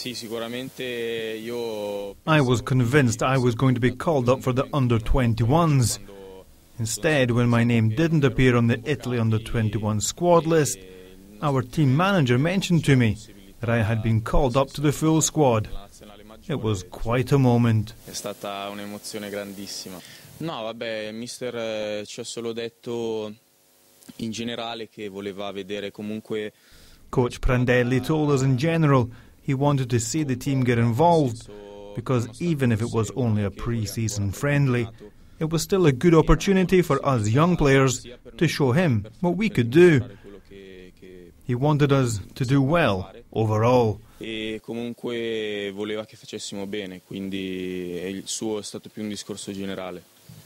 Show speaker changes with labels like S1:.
S1: I
S2: was convinced I was going to be called up for the under 21s. Instead, when my name didn't appear on the Italy under 21 squad list, our team manager mentioned to me that I had been called up to the full squad. It was quite a moment. Coach Prandelli told us in general he wanted to see the team get involved because even if it was only a pre season friendly, it was still a good opportunity for us young players to show him what we could do. He wanted us to do well overall. e
S1: comunque voleva che facessimo bene, quindi il suo è stato più un discorso generale.